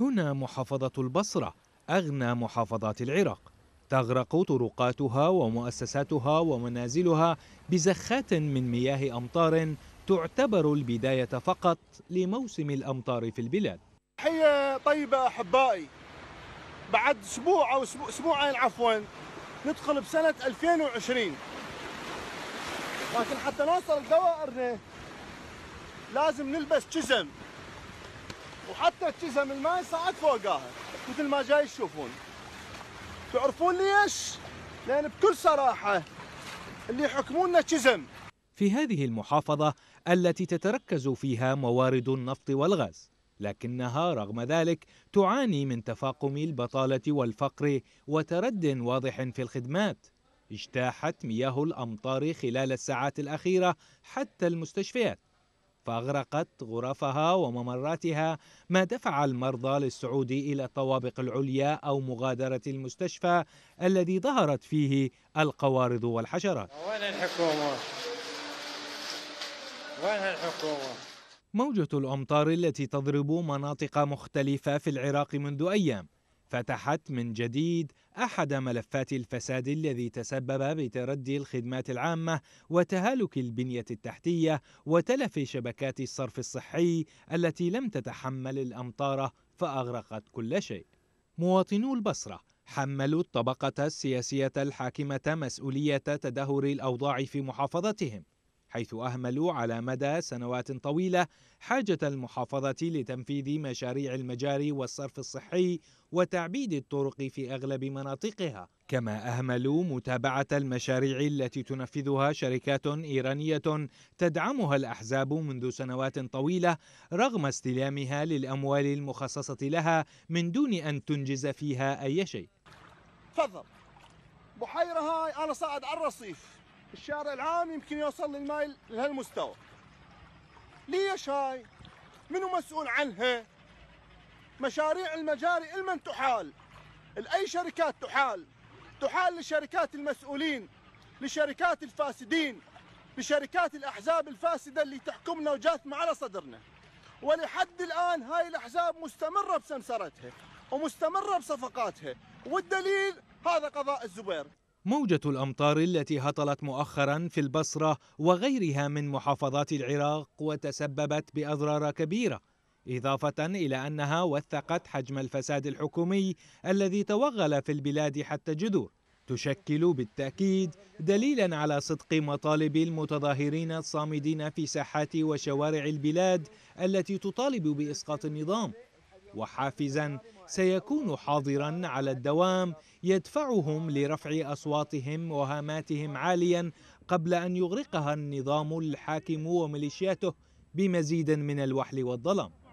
هنا محافظة البصرة أغنى محافظات العراق تغرق طرقاتها ومؤسساتها ومنازلها بزخات من مياه أمطار تعتبر البداية فقط لموسم الأمطار في البلاد تحية طيبة أحبائي بعد أسبوع أو أسبوعين عفوا ندخل بسنة 2020 لكن حتى نوصل لدوائرنا لازم نلبس جزم وحتى تجزم الماي صعد فوقها مثل ما جاي تشوفون تعرفون ليش؟ لأن بكل صراحة اللي يحكمونا جزم في هذه المحافظة التي تتركز فيها موارد النفط والغاز لكنها رغم ذلك تعاني من تفاقم البطالة والفقر وترد واضح في الخدمات اجتاحت مياه الأمطار خلال الساعات الأخيرة حتى المستشفيات فأغرقت غرفها وممراتها ما دفع المرضى للصعود إلى الطوابق العليا أو مغادرة المستشفى الذي ظهرت فيه القوارض والحشرات وين الحكومة؟ وين الحكومة؟ موجة الأمطار التي تضرب مناطق مختلفة في العراق منذ أيام فتحت من جديد احد ملفات الفساد الذي تسبب بتردي الخدمات العامه وتهالك البنيه التحتيه وتلف شبكات الصرف الصحي التي لم تتحمل الامطار فاغرقت كل شيء. مواطنو البصره حملوا الطبقه السياسيه الحاكمه مسؤوليه تدهور الاوضاع في محافظتهم حيث أهملوا على مدى سنوات طويلة حاجة المحافظة لتنفيذ مشاريع المجاري والصرف الصحي وتعبيد الطرق في أغلب مناطقها كما أهملوا متابعة المشاريع التي تنفذها شركات إيرانية تدعمها الأحزاب منذ سنوات طويلة رغم استلامها للأموال المخصصة لها من دون أن تنجز فيها أي شيء تفضل بحيرة هاي أنا صاعد على الرصيف الشارع العام يمكن يوصل للماي لهالمستوى ليش هاي منو مسؤول عنها مشاريع المجاري المن تحال لأي شركات تحال تحال لشركات المسؤولين لشركات الفاسدين لشركات الأحزاب الفاسدة اللي تحكمنا وجاثمة على صدرنا ولحد الآن هاي الأحزاب مستمرة بسمسرتها ومستمرة بصفقاتها والدليل هذا قضاء الزبير موجة الأمطار التي هطلت مؤخرا في البصرة وغيرها من محافظات العراق وتسببت بأضرار كبيرة إضافة إلى أنها وثقت حجم الفساد الحكومي الذي توغل في البلاد حتى جذور تشكل بالتأكيد دليلا على صدق مطالب المتظاهرين الصامدين في ساحات وشوارع البلاد التي تطالب بإسقاط النظام وحافزا سيكون حاضرا على الدوام يدفعهم لرفع اصواتهم وهاماتهم عاليا قبل ان يغرقها النظام الحاكم وميليشياته بمزيد من الوحل والظلام